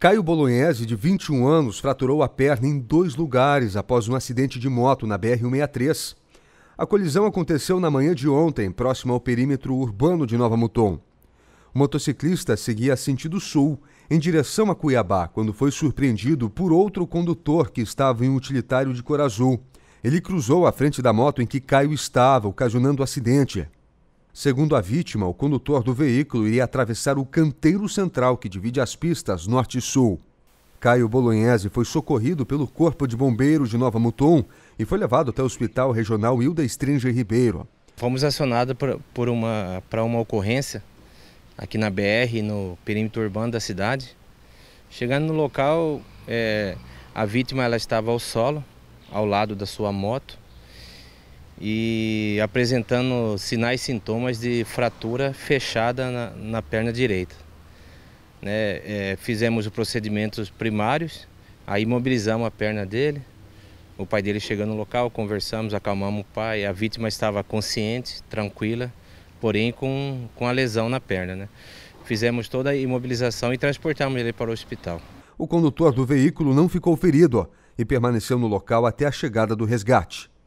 Caio Bolognese, de 21 anos, fraturou a perna em dois lugares após um acidente de moto na BR-163. A colisão aconteceu na manhã de ontem, próximo ao perímetro urbano de Nova Muton. O motociclista seguia sentido sul, em direção a Cuiabá, quando foi surpreendido por outro condutor que estava em um utilitário de cor azul. Ele cruzou a frente da moto em que Caio estava, ocasionando o acidente. Segundo a vítima, o condutor do veículo iria atravessar o canteiro central que divide as pistas norte e sul. Caio Bolognese foi socorrido pelo Corpo de Bombeiros de Nova Mutum e foi levado até o Hospital Regional Hilda Stringer Ribeiro. Fomos acionados para uma, pra uma ocorrência aqui na BR, no perímetro urbano da cidade. Chegando no local, é, a vítima ela estava ao solo, ao lado da sua moto e apresentando sinais e sintomas de fratura fechada na, na perna direita. Né, é, fizemos os procedimentos primários, aí imobilizamos a perna dele, o pai dele chegando no local, conversamos, acalmamos o pai, a vítima estava consciente, tranquila, porém com, com a lesão na perna. Né? Fizemos toda a imobilização e transportamos ele para o hospital. O condutor do veículo não ficou ferido e permaneceu no local até a chegada do resgate.